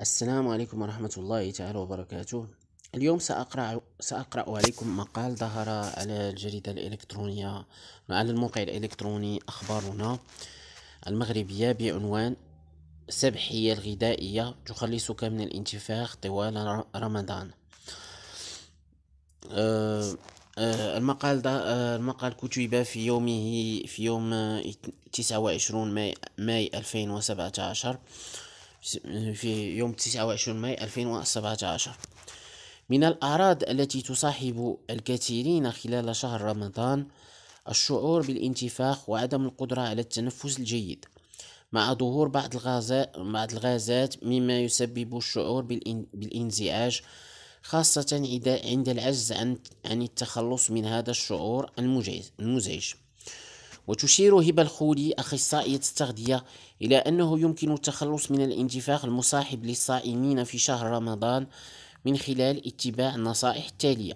السلام عليكم ورحمة الله تعالى وبركاته اليوم سأقرأ, سأقرأ عليكم مقال ظهر على الجريدة الإلكترونية على الموقع الإلكتروني أخبارنا المغربية بعنوان السبحية الغذائية تخلصك من الانتفاخ طوال رمضان آه، آه، المقال ده آه، المقال كتب في يومه في يوم 29 ماي ماي 2017 في يوم 29 ماي 2017 من الأعراض التي تصاحب الكثيرين خلال شهر رمضان الشعور بالانتفاخ وعدم القدرة على التنفس الجيد مع ظهور بعض الغازات, بعض الغازات مما يسبب الشعور بالانزعاج خاصة عند العجز عن التخلص من هذا الشعور المزعج وتشير هبة الخولي أخصائية التغذية إلى أنه يمكن التخلص من الانتفاخ المصاحب للصائمين في شهر رمضان من خلال اتباع النصائح التالية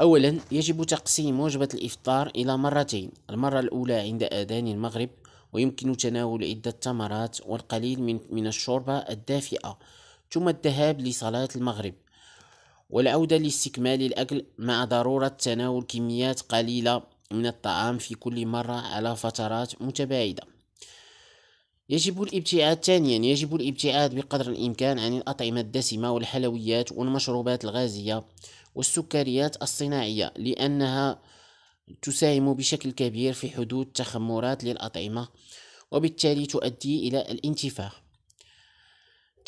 أولا يجب تقسيم وجبة الإفطار إلى مرتين المرة الأولى عند آذان المغرب ويمكن تناول عدة تمرات والقليل من, من الشوربة الدافئة ثم الذهاب لصلاة المغرب والعودة لاستكمال الأكل مع ضرورة تناول كميات قليلة من الطعام في كل مرة على فترات متباعدة يجب الابتعاد ثانيا يجب الابتعاد بقدر الإمكان عن الأطعمة الدسمة والحلويات والمشروبات الغازية والسكريات الصناعية لأنها تساهم بشكل كبير في حدود تخمرات للأطعمة وبالتالي تؤدي إلى الانتفاخ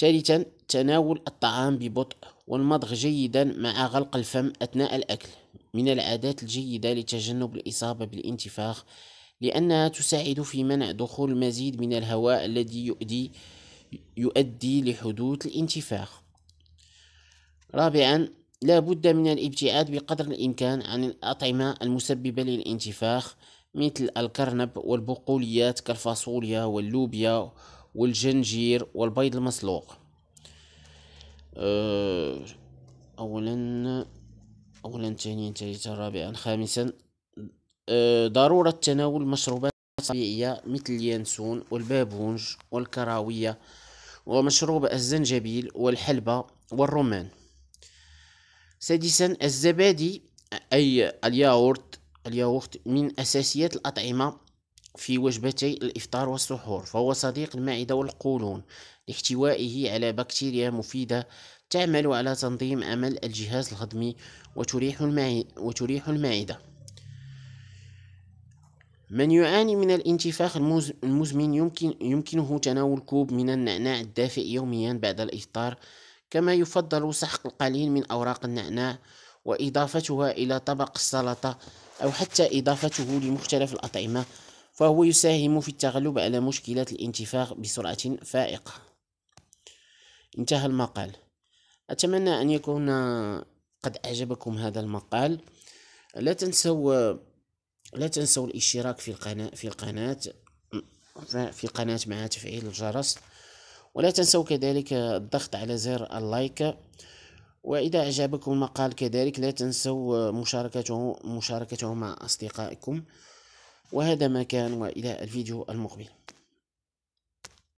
ثالثا تناول الطعام ببطء والمضغ جيدا مع غلق الفم أثناء الأكل من العادات الجيدة لتجنب الإصابة بالانتفاخ لأنها تساعد في منع دخول المزيد من الهواء الذي يؤدي يؤدي لحدوث الانتفاخ رابعا لا بد من الابتعاد بقدر الإمكان عن الأطعمة المسببة للانتفاخ مثل الكرنب والبقوليات كالفاصوليا واللوبيا والجنجير والبيض المسلوق أه، أولا أولا ثانيا ثالثا رابعا خامسا أه، ضرورة تناول مشروبات طبيعية مثل اليانسون والبابونج والكراوية ومشروب الزنجبيل والحلبة والرمان سادسا الزبادي أي الياورت الياغورت من أساسيات الأطعمة في وجبتي الإفطار والسحور فهو صديق المعدة والقولون لاحتوائه على بكتيريا مفيدة تعمل على تنظيم عمل الجهاز الهضمي وتريح, وتريح المعدة من يعاني من الانتفاخ المزمن يمكن... يمكنه تناول كوب من النعناع الدافئ يوميا بعد الإفطار كما يفضل سحق القليل من أوراق النعناع وإضافتها إلى طبق السلطة أو حتى إضافته لمختلف الأطعمة فهو يساهم في التغلب على مشكلات الانتفاخ بسرعة فائقة انتهى المقال أتمنى أن يكون قد أعجبكم هذا المقال لا تنسوا لا تنسوا الاشتراك في القناة في القناة في القناة مع تفعيل الجرس ولا تنسوا كذلك الضغط على زر اللايك وإذا أعجبكم المقال كذلك لا تنسوا مشاركته مشاركته مع أصدقائكم وهذا ما كان وإلى الفيديو المقبل